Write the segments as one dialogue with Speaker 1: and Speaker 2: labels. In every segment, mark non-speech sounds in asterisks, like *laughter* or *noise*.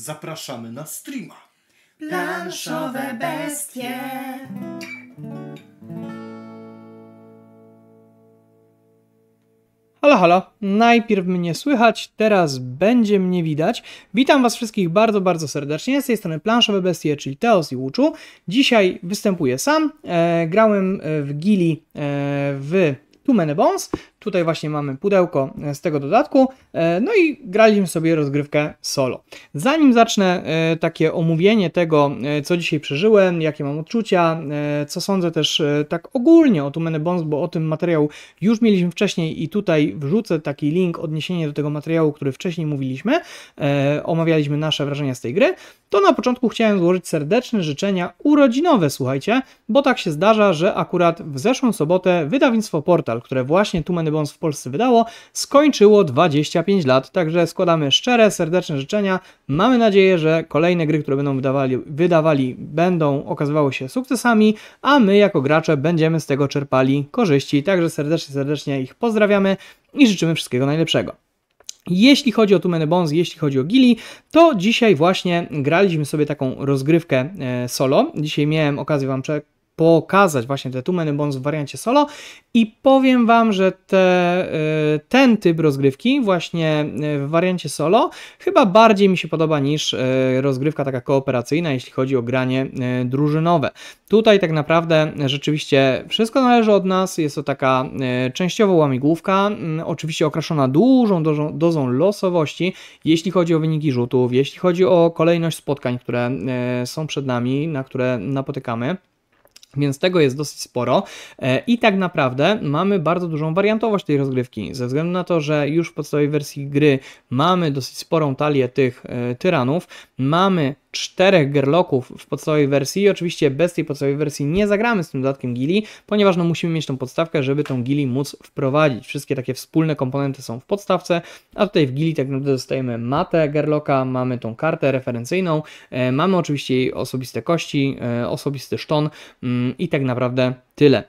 Speaker 1: Zapraszamy na streama. Planszowe bestie. Halo, halo. Najpierw mnie słychać, teraz będzie mnie widać. Witam Was wszystkich bardzo, bardzo serdecznie. Z tej strony Planszowe Bestie, czyli Teos i Łuczu. Dzisiaj występuję sam. E, grałem e, w Gili e, w Too Many Bones. Tutaj właśnie mamy pudełko e, z tego dodatku. E, no i graliśmy sobie rozgrywkę solo. Zanim zacznę e, takie omówienie tego, co dzisiaj przeżyłem, jakie mam odczucia, co sądzę też tak ogólnie o Tumene Bones, bo o tym materiał już mieliśmy wcześniej i tutaj wrzucę taki link, odniesienie do tego materiału, który wcześniej mówiliśmy, omawialiśmy nasze wrażenia z tej gry, to na początku chciałem złożyć serdeczne życzenia urodzinowe, słuchajcie, bo tak się zdarza, że akurat w zeszłą sobotę wydawnictwo Portal, które właśnie Tumene Bonds w Polsce wydało, skończyło 25 lat. Także składamy szczere, serdeczne życzenia. Mamy nadzieję, że kolejne gry, które będą wydawali, wydawali będą okazywały się sukcesami, a my jako gracze będziemy z tego czerpali korzyści. Także serdecznie, serdecznie ich pozdrawiamy i życzymy wszystkiego najlepszego. Jeśli chodzi o Tumene Bones, jeśli chodzi o Gili, to dzisiaj właśnie graliśmy sobie taką rozgrywkę e, solo. Dzisiaj miałem okazję Wam przekazać pokazać właśnie te Too Many w wariancie solo i powiem Wam, że te, y, ten typ rozgrywki właśnie y, w wariancie solo chyba bardziej mi się podoba niż y, rozgrywka taka kooperacyjna, jeśli chodzi o granie drużynowe. Tutaj tak naprawdę rzeczywiście wszystko należy od nas, jest to taka częściowo łamigłówka, mm, oczywiście okraszona dużą dozą, dozą losowości, jeśli chodzi o wyniki rzutów, jeśli chodzi o kolejność spotkań, które są przed nami, na które napotykamy. Więc tego jest dosyć sporo e, i tak naprawdę mamy bardzo dużą wariantowość tej rozgrywki, ze względu na to, że już w podstawowej wersji gry mamy dosyć sporą talię tych e, tyranów, mamy czterech gerloków w podstawowej wersji. I oczywiście bez tej podstawowej wersji nie zagramy z tym dodatkiem gili, ponieważ no musimy mieć tą podstawkę, żeby tą gili móc wprowadzić. Wszystkie takie wspólne komponenty są w podstawce, a tutaj w gili tak naprawdę dostajemy matę gerloka, mamy tą kartę referencyjną, e, mamy oczywiście jej osobiste kości, e, osobisty szton mm, i tak naprawdę tyle.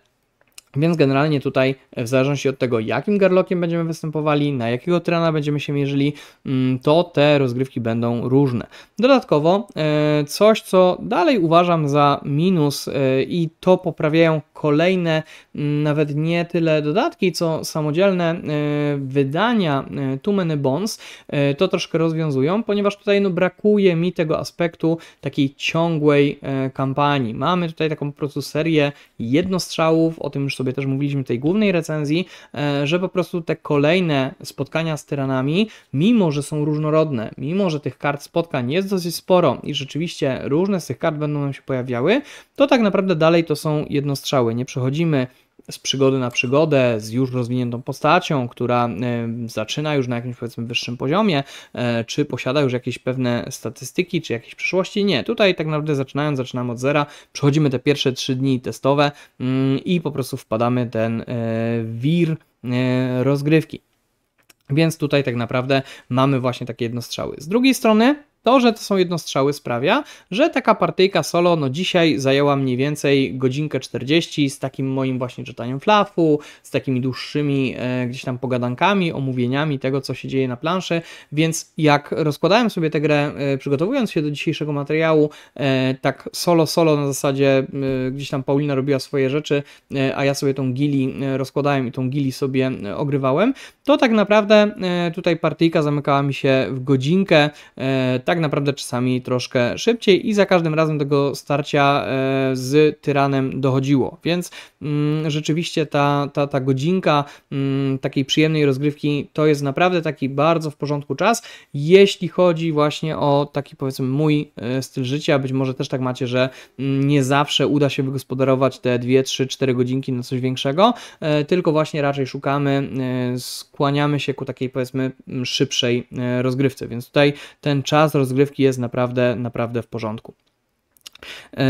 Speaker 1: Więc generalnie tutaj, e, w zależności od tego, jakim garlokiem będziemy występowali, na jakiego trana będziemy się mierzyli, mm, to te rozgrywki będą różne. Dodatkowo, e, coś, co dalej uważam za minus e, i to poprawiają kolejne, mm, nawet nie tyle dodatki, co samodzielne wydania Too Many Bonds, to troszkę rozwiązują, ponieważ tutaj no, brakuje mi tego aspektu takiej ciągłej kampanii. Mamy tutaj taką po prostu serię jednostrzałów, o tym już sobie też mówiliśmy tej głównej recenzji, e, że po prostu te kolejne spotkania z tyranami, mimo że są różnorodne, mimo że tych kart spotkań jest dosyć sporo i rzeczywiście różne z tych kart będą nam się pojawiały, to tak naprawdę dalej to są jednostrzały. Nie przechodzimy z przygody na przygodę, z już rozwiniętą postacią, która zaczyna już na jakimś powiedzmy wyższym poziomie, e, czy posiada już jakieś pewne statystyki, czy jakieś przyszłości. Nie, tutaj tak naprawdę zaczynając, zaczynamy od zera, przechodzimy te pierwsze trzy dni testowe mm, i po prostu wpadamy ten e, wir e, rozgrywki. Więc tutaj tak naprawdę mamy właśnie takie jednostrzały. Z drugiej strony to, że to są jednostrzały sprawia, że taka partyjka solo no dzisiaj zajęła mniej więcej godzinkę 40 z takim moim właśnie czytaniem flafu, z takimi dłuższymi e, gdzieś tam pogadankami, omówieniami tego, co się dzieje na planszy, więc jak rozkładałem sobie tę grę, e, przygotowując się do dzisiejszego materiału, e, tak solo, solo na zasadzie e, gdzieś tam Paulina robiła swoje rzeczy, e, a ja sobie tą gili e, rozkładałem i tą gili sobie ogrywałem, to tak naprawdę tutaj partyjka zamykała mi się w godzinkę, tak naprawdę czasami troszkę szybciej i za każdym razem tego starcia e, z tyranem dochodziło. Więc mm, rzeczywiście ta, ta, ta godzinka mm, takiej przyjemnej rozgrywki to jest naprawdę taki bardzo w porządku czas, jeśli chodzi właśnie o taki powiedzmy mój e, styl życia. Być może też tak macie, że mm, nie zawsze uda się wygospodarować te 2, 3, 4 godzinki na coś większego, e, tylko właśnie raczej szukamy, skłaniamy się ku takiej powiedzmy szybszej rozgrywce. Więc tutaj ten czas rozgrywki jest naprawdę, naprawdę w porządku. Yy,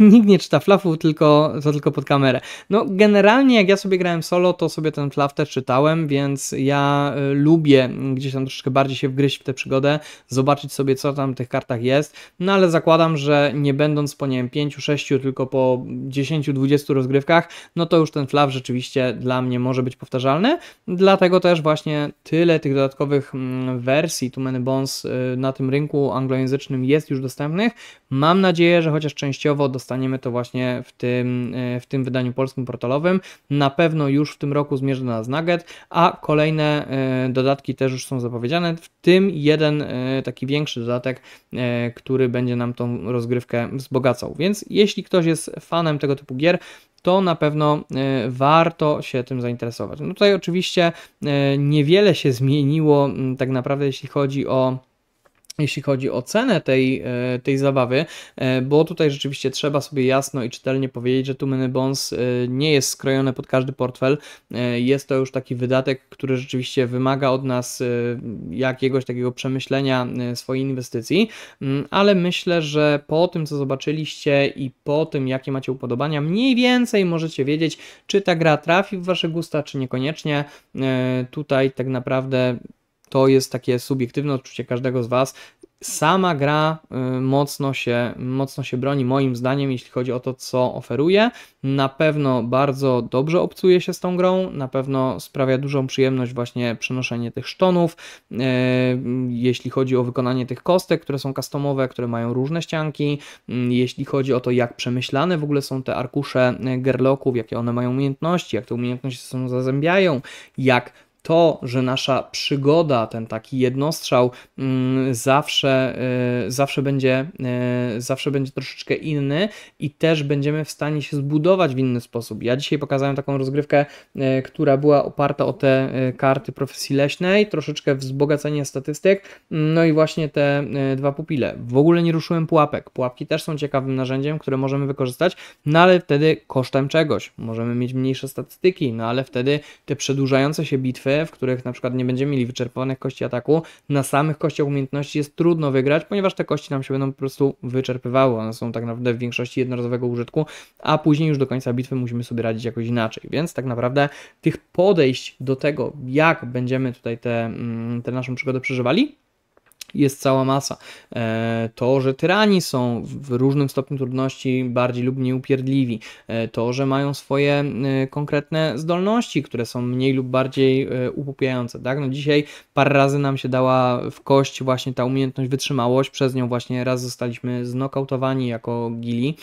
Speaker 1: *laughs* nikt nie czyta flafu tylko, to tylko pod kamerę. No, generalnie jak ja sobie grałem solo, to sobie ten flaw też czytałem, więc ja y, lubię gdzieś tam troszeczkę bardziej się wgryźć w tę przygodę, zobaczyć sobie, co tam w tych kartach jest, no ale zakładam, że nie będąc po, nie wiem, 5, 6, tylko po 10, 20 rozgrywkach, no to już ten flaw rzeczywiście dla mnie może być powtarzalny, dlatego też właśnie tyle tych dodatkowych mm, wersji Too Many Bones y, na tym rynku anglojęzycznym jest już dostępnych. Mam nadzieję, nadzieję, że chociaż częściowo dostaniemy to właśnie w tym, e, w tym wydaniu polskim portalowym. Na pewno już w tym roku zmierzy nas Nugget, a kolejne e, dodatki też już są zapowiedziane, w tym jeden e, taki większy dodatek, który będzie nam tą rozgrywkę wzbogacał. Więc jeśli ktoś jest fanem tego typu gier, to na pewno warto się tym zainteresować. No tutaj oczywiście niewiele się zmieniło tak naprawdę, jeśli chodzi o jeśli chodzi o cenę tej, e, tej zabawy, e, bo tutaj rzeczywiście trzeba sobie jasno i czytelnie powiedzieć, że Two Many e, nie jest skrojone pod każdy portfel. Jest to już taki wydatek, który rzeczywiście wymaga od nas jakiegoś takiego przemyślenia swojej inwestycji, mm, ale myślę, że po tym, co zobaczyliście i po tym, jakie macie upodobania, mniej więcej możecie wiedzieć, czy ta gra trafi w Wasze gusta, czy niekoniecznie. Tutaj tak naprawdę to jest takie subiektywne odczucie każdego z Was. Sama gra y, mocno się, mocno się broni, moim zdaniem, jeśli chodzi o to, co oferuje. Na pewno bardzo dobrze obcuje się z tą grą, na pewno sprawia dużą przyjemność właśnie przenoszenie tych sztonów, y, jeśli chodzi o wykonanie tych kostek, które są customowe, które mają różne ścianki, y, jeśli chodzi o to, jak przemyślane w ogóle są te arkusze gerloków, jakie one mają umiejętności, jak te umiejętności się zazębiają, jak to, że nasza przygoda, ten taki jednostrzał mm, zawsze, e, zawsze, będzie, e, zawsze będzie troszeczkę inny i też będziemy w stanie się zbudować w inny sposób. Ja dzisiaj pokazałem taką rozgrywkę, e, która była oparta o te karty profesji leśnej, troszeczkę wzbogacenie statystyk, no i właśnie te dwa pupile. W ogóle nie ruszyłem pułapek. Pułapki też są ciekawym narzędziem, które możemy wykorzystać, no ale wtedy kosztem czegoś. Możemy mieć mniejsze statystyki, no ale wtedy te przedłużające się bitwy w których na przykład nie będziemy mieli wyczerpanych kości ataku, na samych kościach umiejętności jest trudno wygrać, ponieważ te kości nam się będą po prostu wyczerpywały. One są tak naprawdę w większości jednorazowego użytku, a później już do końca bitwy musimy sobie radzić jakoś inaczej. Więc tak naprawdę tych podejść do tego, jak będziemy tutaj mm, tę naszą przygodę przeżywali, jest cała masa. E, to, że tyrani są w różnym stopniu trudności bardziej lub mniej upierdliwi, e, to, że mają swoje e, konkretne zdolności, które są mniej lub bardziej upupiające, tak? No dzisiaj parę razy nam się dała w kość właśnie ta umiejętność wytrzymałość, przez nią właśnie raz zostaliśmy znokautowani jako gili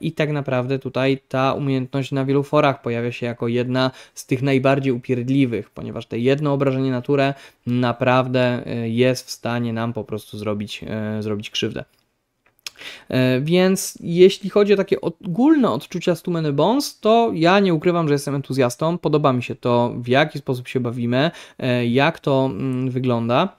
Speaker 1: i tak naprawdę tutaj ta umiejętność na wielu forach pojawia się jako jedna z tych najbardziej upierdliwych, ponieważ te jedno obrażenie naturę naprawdę jest w stanie stanie nam po prostu zrobić, e, zrobić krzywdę. E, więc jeśli chodzi o takie ogólne odczucia z Tumeny Bones, to ja nie ukrywam, że jestem entuzjastą. Podoba mi się to, w jaki sposób się bawimy, e, jak to mm, wygląda.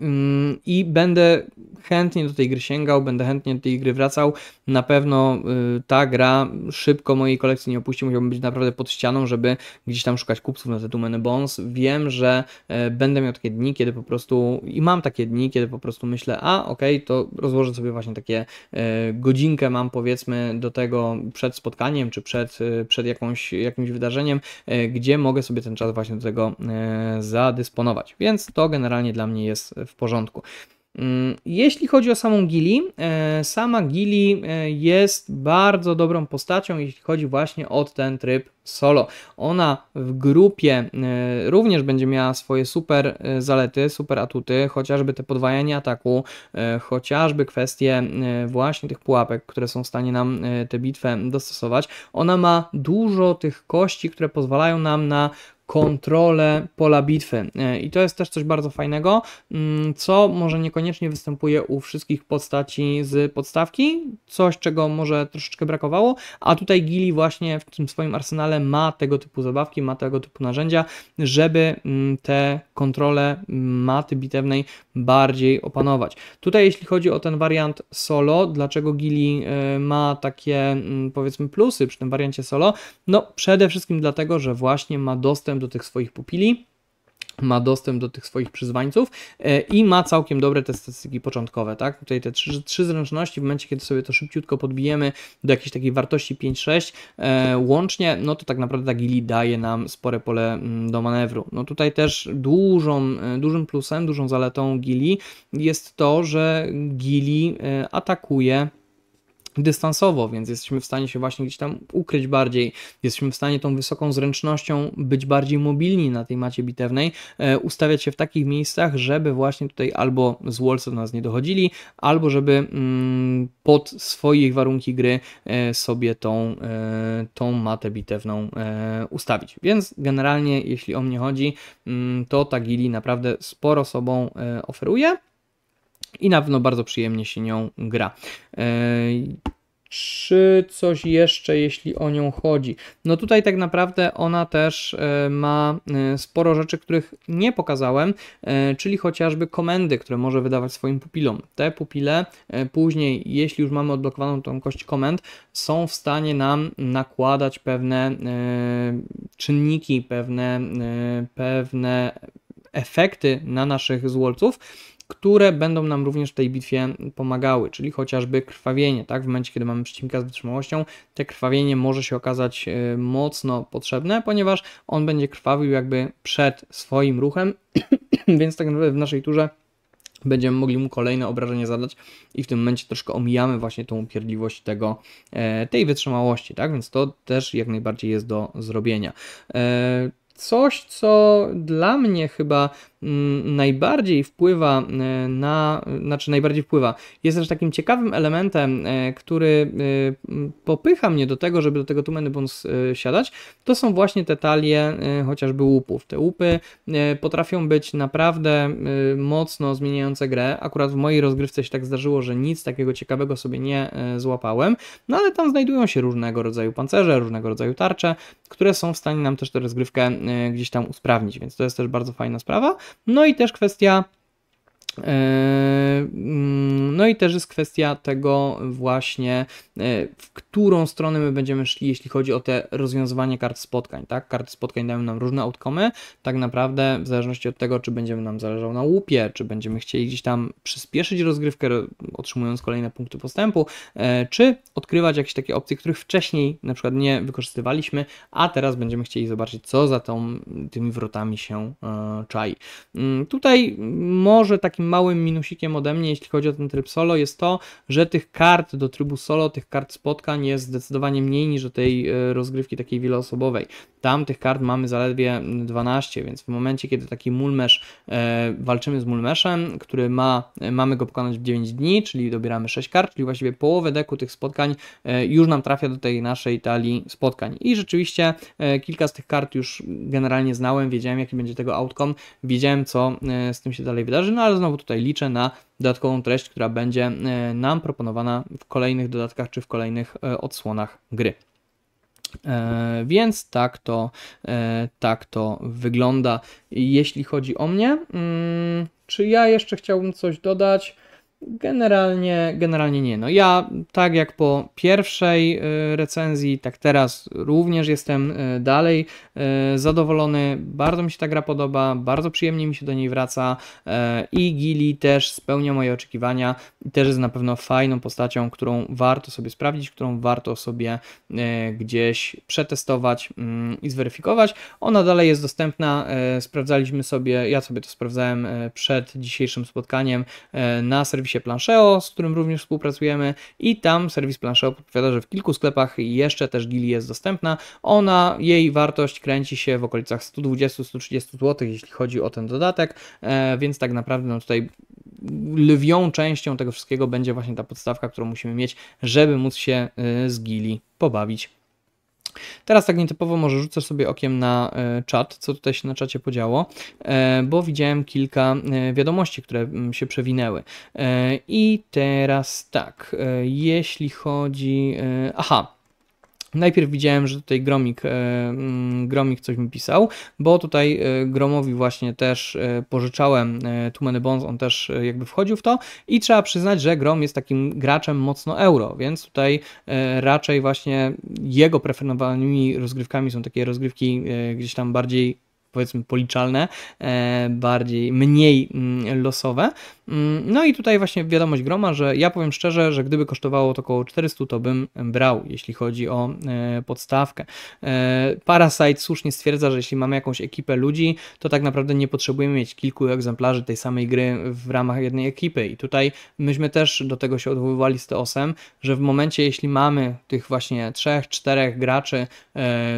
Speaker 1: Mm, I będę chętnie do tej gry sięgał, będę chętnie do tej gry wracał. Na pewno y, ta gra szybko mojej kolekcji nie opuści. Musiałbym być naprawdę pod ścianą, żeby gdzieś tam szukać kupców na te Dumeny Bones. Wiem, że e, będę miał takie dni, kiedy po prostu i mam takie dni, kiedy po prostu myślę, a okej, okay, to rozłożę sobie właśnie takie e, godzinkę mam powiedzmy do tego przed spotkaniem czy przed, e, przed jakąś, jakimś wydarzeniem, gdzie mogę sobie ten czas właśnie do tego zadysponować. Więc to generalnie dla mnie jest w porządku. Mm, jeśli chodzi o samą Gili, e, sama Gili e, jest bardzo dobrą postacią, jeśli chodzi właśnie o ten tryb solo. Ona w grupie e, również będzie miała swoje super zalety, super atuty, chociażby te podwajanie ataku, chociażby kwestie właśnie tych pułapek, które są w stanie nam tę bitwę dostosować. Ona ma dużo tych kości, które pozwalają nam na kontrolę pola bitwy. E, I to jest też coś bardzo fajnego, mm, co może niekoniecznie występuje u wszystkich postaci z podstawki, coś czego może troszeczkę brakowało, a tutaj Gili właśnie w tym swoim arsenale ma tego typu zabawki, ma tego typu narzędzia, żeby mm, te kontrole mm, maty bitewnej bardziej opanować. Tutaj jeśli chodzi o ten wariant solo, dlaczego Gili e, ma takie powiedzmy plusy przy tym wariancie solo? No przede wszystkim dlatego, że właśnie ma dostęp dostęp do tych swoich pupili ma dostęp do tych swoich przyzwańców e, i ma całkiem dobre te statystyki początkowe, tak? Tutaj te trzy, trzy zręczności, w momencie, kiedy sobie to szybciutko podbijemy do jakiejś takiej wartości 5-6 e, łącznie, no to tak naprawdę ta gili daje nam spore pole mm, do manewru. No tutaj też dużą, e, dużym plusem, dużą zaletą gili jest to, że gili atakuje dystansowo, więc jesteśmy w stanie się właśnie gdzieś tam ukryć bardziej, jesteśmy w stanie tą wysoką zręcznością być bardziej mobilni na tej macie bitewnej, e, ustawiać się w takich miejscach, żeby właśnie tutaj albo z wolce do nas nie dochodzili, albo żeby mm, pod swoich warunki gry e, sobie tą, e, tą matę bitewną ustawić. Więc generalnie, jeśli o mnie chodzi, mm, to ta gili naprawdę sporo sobą oferuje i na pewno bardzo przyjemnie się nią gra. E, czy coś jeszcze, jeśli o nią chodzi? No tutaj tak naprawdę ona też e, ma e, sporo rzeczy, których nie pokazałem, czyli chociażby komendy, które może wydawać swoim pupilom. Te pupile później, jeśli już mamy odblokowaną tą kość komend, są w stanie nam nakładać pewne czynniki, pewne, pewne efekty na naszych złolców które będą nam również w tej bitwie pomagały, czyli chociażby krwawienie, tak? W momencie, kiedy mamy przeciwnika z wytrzymałością, te krwawienie może się okazać e, mocno potrzebne, ponieważ on będzie krwawił jakby przed swoim ruchem, *clears throat* więc tak naprawdę w naszej turze będziemy mogli mu kolejne obrażenie zadać i w tym momencie troszkę omijamy właśnie tą upierdliwość tego, e, tej wytrzymałości, tak? Więc to też jak najbardziej jest do zrobienia. E, Coś, co dla mnie chyba mm, najbardziej wpływa e, na, znaczy najbardziej wpływa, jest też takim ciekawym elementem, e, który e, popycha mnie do tego, żeby do tego Tumeny Bones siadać, to są właśnie te talie chociażby łupów. Te łupy potrafią być naprawdę mocno zmieniające grę. Akurat w mojej rozgrywce się tak zdarzyło, że nic takiego ciekawego sobie nie złapałem, no ale tam znajdują się różnego rodzaju pancerze, różnego rodzaju tarcze, które są w stanie nam też tę rozgrywkę Y, gdzieś tam usprawnić, więc to jest też bardzo fajna sprawa. No i też kwestia E, mm, no i też jest kwestia tego właśnie, e, w którą stronę my będziemy szli, jeśli chodzi o te rozwiązywanie kart spotkań, tak? Karty spotkań dają nam różne outcome'y, tak naprawdę w zależności od tego, czy będziemy nam zależał na łupie, czy będziemy chcieli gdzieś tam przyspieszyć rozgrywkę, otrzymując kolejne punkty postępu, e, czy odkrywać jakieś takie opcje, których wcześniej na przykład nie wykorzystywaliśmy, a teraz będziemy chcieli zobaczyć, co za tą, tymi wrotami się czai. Mm, tutaj mm, może takim małym minusikiem ode mnie, jeśli chodzi o ten tryb solo, jest to, że tych kart do trybu solo, tych kart spotkań jest zdecydowanie mniej niż do tej e, rozgrywki takiej wieloosobowej. Tam tych kart mamy zaledwie 12, więc w momencie, kiedy taki mulmesz, e, walczymy z mulmeszem, który ma, e, mamy go pokonać w 9 dni, czyli dobieramy 6 kart, czyli właściwie połowę deku tych spotkań e, już nam trafia do tej naszej talii spotkań. I rzeczywiście e, kilka z tych kart już generalnie znałem, wiedziałem jaki będzie tego outcome, wiedziałem co e, z tym się dalej wydarzy, no ale znowu znowu tutaj liczę na dodatkową treść, która będzie e, nam proponowana w kolejnych dodatkach czy w kolejnych e, odsłonach gry. E, więc tak to, tak to wygląda, jeśli chodzi o mnie. Mm, czy ja jeszcze chciałbym coś dodać? Generalnie, generalnie nie. No ja, tak jak po pierwszej y, recenzji, tak teraz również jestem y, dalej y, zadowolony. Bardzo mi się ta gra podoba, bardzo przyjemnie mi się do niej wraca i Gili też spełnia moje oczekiwania i też jest na pewno fajną postacią, którą warto sobie sprawdzić, którą warto sobie gdzieś przetestować mm, i zweryfikować. Ona dalej jest dostępna, sprawdzaliśmy sobie, ja sobie to sprawdzałem przed dzisiejszym spotkaniem na serwisie serwisie Plancheo, z którym również współpracujemy i tam serwis Plancheo podpowiada, że w kilku sklepach jeszcze też Gili jest dostępna. Ona, jej wartość kręci się w okolicach 120-130 zł, jeśli chodzi o ten dodatek, e, więc tak naprawdę no tutaj lwią częścią tego wszystkiego będzie właśnie ta podstawka, którą musimy mieć, żeby móc się e, z Gili pobawić. Teraz tak nietypowo może rzucę sobie okiem na e, czat, co tutaj się na czacie podziało, e, bo widziałem kilka e, wiadomości, które mm, się przewinęły. I teraz tak, jeśli chodzi... Aha, Najpierw widziałem, że tutaj Gromik, e, mm, Gromik coś mi pisał, bo tutaj e, Gromowi właśnie też e, pożyczałem Too Many Bones, on też jakby wchodził w to i trzeba przyznać, że Grom jest takim graczem mocno euro, więc tutaj raczej właśnie jego preferowanymi rozgrywkami są takie rozgrywki gdzieś tam bardziej powiedzmy policzalne, e, bardziej, mniej mm, losowe. Mm, no i tutaj właśnie wiadomość groma, że ja powiem szczerze, że gdyby kosztowało to około 400, to bym brał, jeśli chodzi o e, podstawkę. E, Parasite słusznie stwierdza, że jeśli mamy jakąś ekipę ludzi, to tak naprawdę nie potrzebujemy mieć kilku egzemplarzy tej samej gry w ramach jednej ekipy. I tutaj myśmy też do tego się odwoływali z Teosem, że w momencie, jeśli mamy tych właśnie trzech, czterech graczy,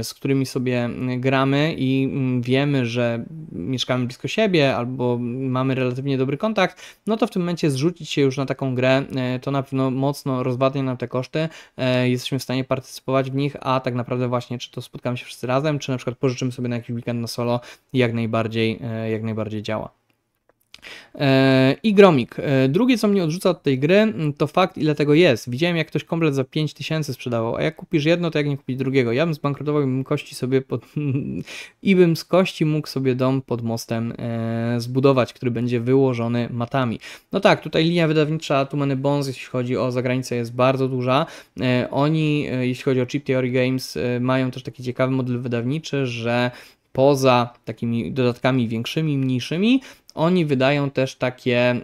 Speaker 1: z którymi sobie mm, gramy i wiemy, wiemy, że mieszkamy blisko siebie albo mamy relatywnie dobry kontakt, no to w tym momencie zrzucić się już na taką grę, e, to na pewno mocno rozwadnia nam te koszty, e, jesteśmy w stanie partycypować w nich, a tak naprawdę właśnie, czy to spotkamy się wszyscy razem, czy na przykład pożyczymy sobie na jakiś weekend na solo, jak najbardziej, e, jak najbardziej działa. E, I Gromik. E, Drugie, co mnie odrzuca od tej gry, to fakt, ile tego jest. Widziałem, jak ktoś komplet za 5000 sprzedawał, a jak kupisz jedno, to jak nie kupić drugiego. Ja bym zbankrutował i bym kości sobie pod... *laughs* i bym z kości mógł sobie dom pod mostem e, zbudować, który będzie wyłożony matami. No tak, tutaj linia wydawnicza mamy Bones, jeśli chodzi o zagranicę, jest bardzo duża. Oni, jeśli chodzi o Chip Theory Games, mają też taki ciekawy model wydawniczy, że poza takimi dodatkami większymi, mniejszymi, oni wydają też takie, e,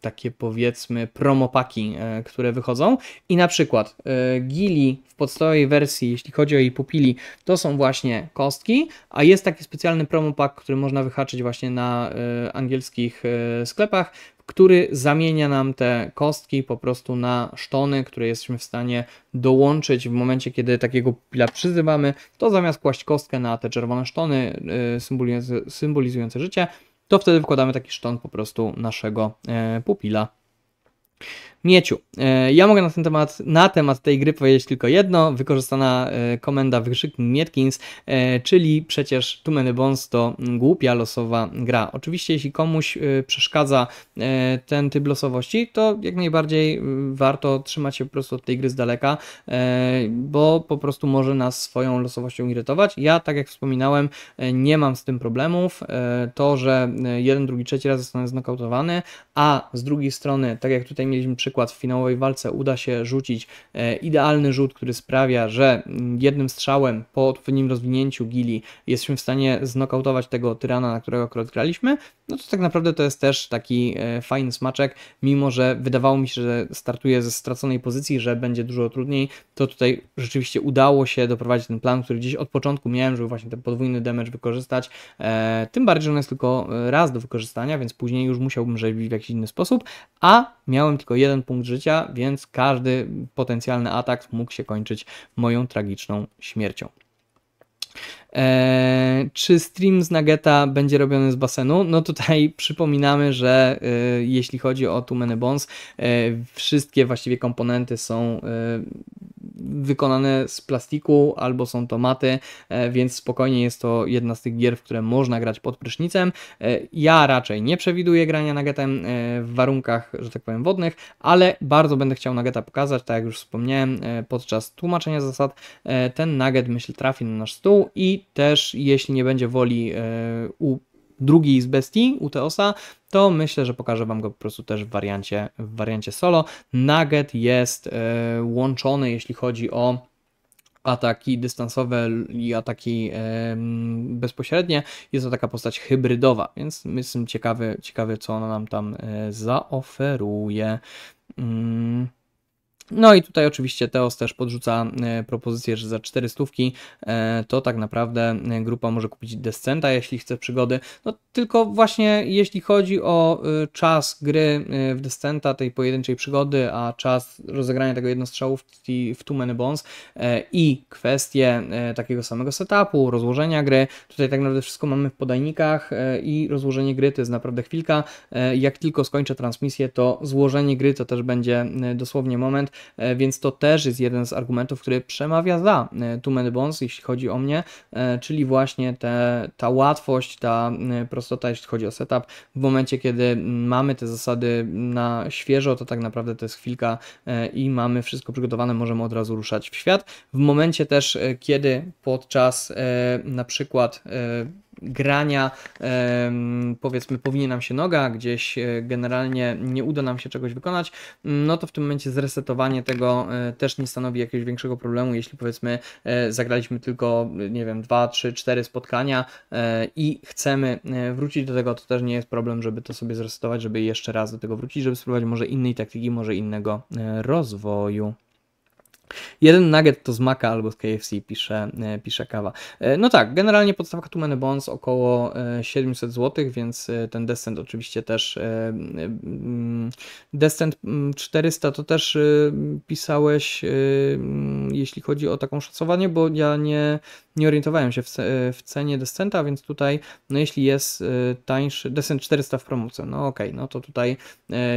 Speaker 1: takie powiedzmy promopaki, e, które wychodzą i na przykład e, Gili w podstawowej wersji, jeśli chodzi o jej pupili, to są właśnie kostki, a jest taki specjalny promopak, który można wyhaczyć właśnie na angielskich sklepach, który zamienia nam te kostki po prostu na sztony, które jesteśmy w stanie dołączyć w momencie, kiedy takiego pila przyzywamy, to zamiast kłaść kostkę na te czerwone sztony y, symbolizujące, symbolizujące życie, to wtedy wkładamy taki szton po prostu naszego e, pupila mieciu. E, ja mogę na ten temat, na temat tej gry powiedzieć tylko jedno, wykorzystana e, komenda wykrzyknik Mietkins, e, czyli przecież Too Many Bones to głupia losowa gra. Oczywiście jeśli komuś przeszkadza ten typ losowości, to jak najbardziej warto trzymać się po prostu od tej gry z daleka, bo po prostu może nas swoją losowością irytować. Ja, tak jak wspominałem, nie mam z tym problemów. To, że jeden, drugi, trzeci raz zostanę znokautowany, a z drugiej strony, tak jak tutaj mieliśmy przy przykład w finałowej walce uda się rzucić e, idealny rzut, który sprawia, że jednym strzałem po odpowiednim rozwinięciu gili jesteśmy w stanie znokautować tego tyrana, na którego akurat graliśmy, no to tak naprawdę to jest też taki e, fajny smaczek, mimo że wydawało mi się, że startuje ze straconej pozycji, że będzie dużo trudniej, to tutaj rzeczywiście udało się doprowadzić ten plan, który gdzieś od początku miałem, żeby właśnie ten podwójny damage wykorzystać, e, tym bardziej, że on jest tylko raz do wykorzystania, więc później już musiałbym żebić w jakiś inny sposób, a miałem tylko jeden punkt życia, więc każdy potencjalny atak mógł się kończyć moją tragiczną śmiercią. Eee, czy stream z Nageta będzie robiony z basenu? No tutaj *laughs* przypominamy, że e, jeśli chodzi o Tumene Bones, e, wszystkie właściwie komponenty są e, wykonane z plastiku albo są to maty, e, więc spokojnie jest to jedna z tych gier, w które można grać pod prysznicem. E, ja raczej nie przewiduję grania nagetem e, w warunkach, że tak powiem, wodnych, ale bardzo będę chciał nageta pokazać, tak jak już wspomniałem, podczas tłumaczenia zasad ten naget, myślę, trafi na nasz stół i też jeśli nie będzie woli u drugi z bestii UTOSa, to myślę, że pokażę Wam go po prostu też w wariancie, w wariancie solo. Nugget jest e, łączony, jeśli chodzi o ataki dystansowe i ataki e, bezpośrednie. Jest to taka postać hybrydowa, więc jestem ciekawy, ciekawy co ona nam tam e, zaoferuje. Mm. No i tutaj oczywiście Teos też podrzuca e, propozycję, że za 4 stówki e, to tak naprawdę e, grupa może kupić Descenta, jeśli chce przygody. No tylko właśnie jeśli chodzi o czas gry w Descenta, tej pojedynczej przygody, a czas rozegrania tego jednostrzałówki w Two Many Bones i kwestie takiego samego setupu, rozłożenia gry, tutaj tak naprawdę wszystko mamy w podajnikach i rozłożenie gry to jest naprawdę chwilka. Jak tylko skończę transmisję, to złożenie gry to też będzie dosłownie moment. E, więc to też jest jeden z argumentów, który przemawia za e, Too Many Bones, jeśli chodzi o mnie, e, czyli właśnie te, ta łatwość, ta prostota, jeśli chodzi o setup. W momencie, kiedy mamy te zasady na świeżo, to tak naprawdę to jest chwilka i mamy wszystko przygotowane, możemy od razu ruszać w świat. W momencie też, kiedy podczas na przykład grania, powiedzmy, powinie nam się noga, gdzieś e, generalnie nie uda nam się czegoś wykonać, mm, no to w tym momencie zresetowanie tego e, też nie stanowi jakiegoś większego problemu, jeśli powiedzmy e, zagraliśmy tylko, nie wiem, 2, 3, 4 spotkania i chcemy wrócić do tego, to też nie jest problem, żeby to sobie zresetować, żeby jeszcze raz do tego wrócić, żeby spróbować może innej taktyki, może innego rozwoju. Jeden nugget to z Maca albo z KFC, pisze, e, pisze kawa. E, no tak, generalnie podstawka Tumen Bones około 700 e, zł, więc ten Descent oczywiście też. Mm, Descent 400 mm, to też pisałeś, mm, jeśli chodzi o taką szacowanie, bo ja nie, nie orientowałem się w cenie Descenta, więc tutaj, no jeśli jest tańszy, Descent 400 w promocji, no okej, okay, no to tutaj,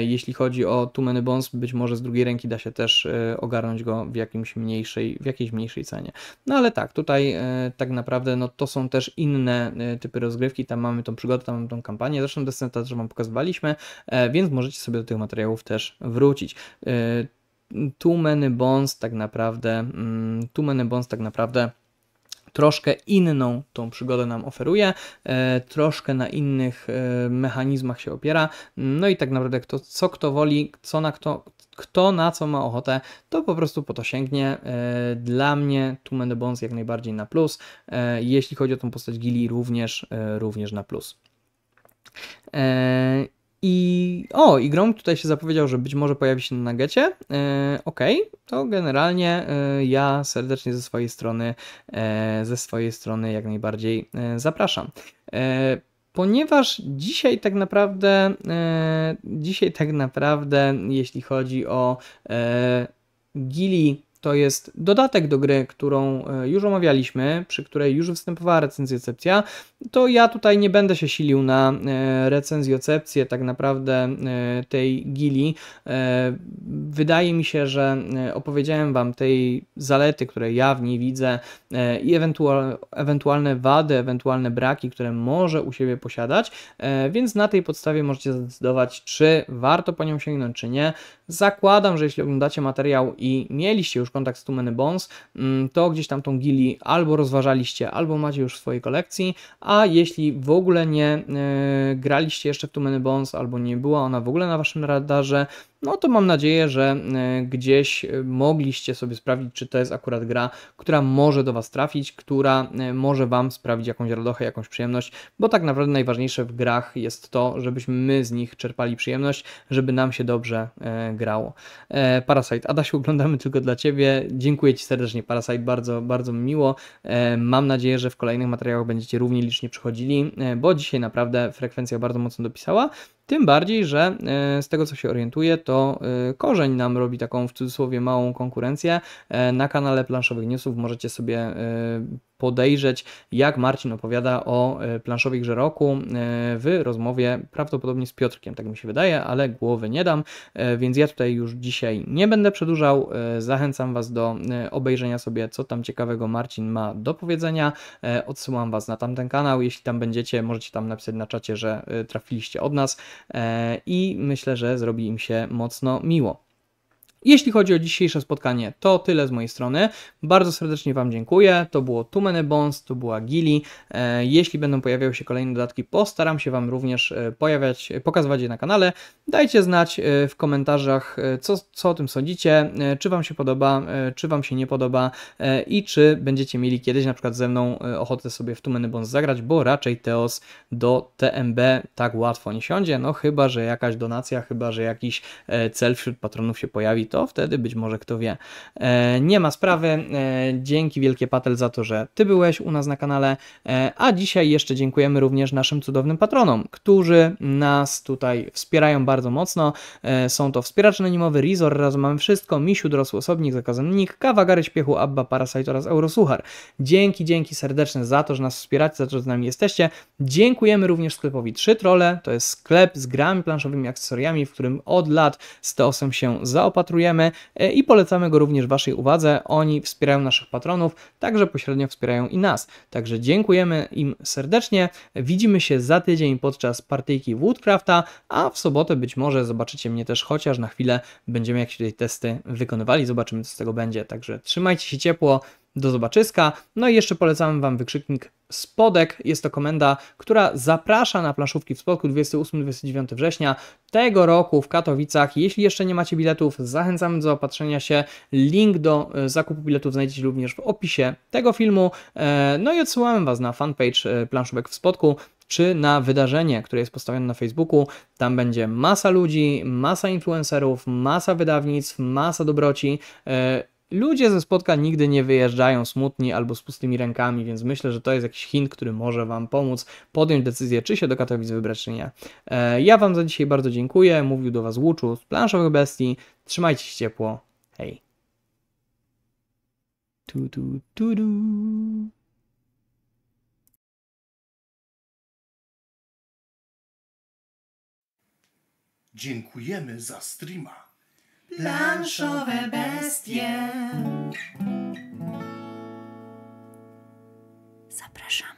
Speaker 1: jeśli chodzi o Tumen Bones, być może z drugiej ręki da się też ogarnąć go w jak jakimś mniejszej, w jakiejś mniejszej cenie. No ale tak, tutaj e, tak naprawdę no, to są też inne e, typy rozgrywki, tam mamy tą przygodę, tam mamy tą kampanię, zresztą Descenta też Wam pokazywaliśmy, e, więc możecie sobie do tych materiałów też wrócić. Too Many bonds tak naprawdę, mm, Too Many bonds tak naprawdę troszkę inną tą przygodę nam oferuje, e, troszkę na innych e, mechanizmach się opiera. No i tak naprawdę kto, co kto woli, co na kto, kto na co ma ochotę, to po prostu po to sięgnie. E, dla mnie Tumen Many Bones jak najbardziej na plus. Jeśli chodzi o tą postać Gili, również, również na plus. I o, i Grom tutaj się zapowiedział, że być może pojawi się na Nagecie. E, Okej, okay. to generalnie e, ja serdecznie ze swojej strony, e, ze swojej strony jak najbardziej e, zapraszam. E, ponieważ dzisiaj tak naprawdę, e, dzisiaj tak naprawdę, jeśli chodzi o e, Gili to jest dodatek do gry, którą e, już omawialiśmy, przy której już występowała recenzjocepcja, to ja tutaj nie będę się silił na e, recenzjocepcję tak naprawdę e, tej gili. Wydaje mi się, że opowiedziałem Wam tej zalety, które ja w niej widzę i ewentualne wady, ewentualne braki, które może u siebie posiadać, więc na tej podstawie możecie zdecydować, czy warto po nią sięgnąć, czy nie. Zakładam, że jeśli oglądacie materiał i mieliście już kontakt z Too Many Bones, mm, to gdzieś tam tą gili albo rozważaliście, albo macie już w swojej kolekcji, a jeśli w ogóle nie e, graliście jeszcze w Too Many Bones, albo nie była ona w ogóle na waszym radarze, no to mam nadzieję, że e, gdzieś e, mogliście sobie sprawdzić, czy to jest akurat gra, która może do Was trafić, która e, może Wam sprawić jakąś radochę, jakąś przyjemność, bo tak naprawdę najważniejsze w grach jest to, żebyśmy my z nich czerpali przyjemność, żeby nam się dobrze grało. Parasite, Adasiu, *laughs* oglądamy tylko dla Ciebie. Dziękuję Ci serdecznie, Parasite, bardzo, bardzo miło. Mam nadzieję, że w kolejnych materiałach będziecie równie licznie przychodzili, bo dzisiaj naprawdę frekwencja bardzo mocno dopisała. Tym bardziej, że e, z tego co się orientuję, to e, korzeń nam robi taką w cudzysłowie małą konkurencję. E, na kanale planszowych newsów możecie sobie podejrzeć, jak Marcin opowiada o e, planszowych żeroku e, w rozmowie prawdopodobnie z Piotrkiem, tak mi się wydaje, ale głowy nie dam, e, więc ja tutaj już dzisiaj nie będę przedłużał. Zachęcam Was do obejrzenia sobie, co tam ciekawego Marcin ma do powiedzenia. Odsyłam Was na tamten kanał. Jeśli tam będziecie, możecie tam napisać na czacie, że trafiliście od nas i myślę, że zrobi im się mocno miło. Jeśli chodzi o dzisiejsze spotkanie, to tyle z mojej strony. Bardzo serdecznie Wam dziękuję. To było Tumene Bones, to była Gili. E, jeśli będą pojawiały się kolejne dodatki, postaram się Wam również e, pojawiać, e, pokazywać je na kanale. Dajcie znać w komentarzach, co, co o tym sądzicie, czy Wam się podoba, czy Wam się nie podoba i czy będziecie mieli kiedyś na przykład ze mną ochotę sobie w Tumene Bones zagrać, bo raczej Teos do TMB tak łatwo nie siądzie, no chyba, że jakaś donacja, chyba, że jakiś cel wśród patronów się pojawi, to wtedy być może kto wie. E, nie ma sprawy. E, dzięki wielkie Patel za to, że Ty byłeś u nas na kanale. E, a dzisiaj jeszcze dziękujemy również naszym cudownym patronom, którzy nas tutaj wspierają bardzo mocno. Są to wspieracz anonimowy, Rizor, Razem Mamy Wszystko, Misiu, Dorosły Osobnik, Zakazennik, Kawa, Gary Śpiechu, Abba, Parasite oraz Eurosuchar. Dzięki, dzięki serdeczne za to, że nas wspieracie, za to, że z nami jesteście. Dziękujemy również sklepowi 3 Trole. To jest sklep z grami planszowymi, akcesoriami, w którym od lat z się zaopatrujemy E, i polecamy go również Waszej uwadze. Oni wspierają naszych patronów, także pośrednio wspierają i nas. Także dziękujemy im serdecznie. Widzimy się za tydzień podczas partyjki Woodcrafta, a w sobotę być może zobaczycie mnie też chociaż na chwilę. Będziemy jakieś tutaj testy wykonywali, zobaczymy co z tego będzie. Także trzymajcie się ciepło. Do zobaczyska. No i jeszcze polecam Wam wykrzyknik Spodek. Jest to komenda, która zaprasza na planszówki w Spodku 28-29 września tego roku w Katowicach. Jeśli jeszcze nie macie biletów, zachęcamy do zaopatrzenia się. Link do e, zakupu biletów znajdziecie również w opisie tego filmu. E, no i odsyłamy Was na fanpage e, planszówek w Spodku czy na wydarzenie, które jest postawione na Facebooku. Tam będzie masa ludzi, masa influencerów, masa wydawnictw, masa dobroci. Ludzie ze spotkań nigdy nie wyjeżdżają smutni albo z pustymi rękami, więc myślę, że to jest jakiś hint, który może Wam pomóc podjąć decyzję, czy się do Katowic wybrać, czy nie. E, ja Wam za dzisiaj bardzo dziękuję. Mówił do Was Łuczu z Planszowych Bestii. Trzymajcie się ciepło. Hej. Tu, tu, tu, tu. Dziękujemy za streama.
Speaker 2: Planszowe bestie.
Speaker 1: Zapraszam.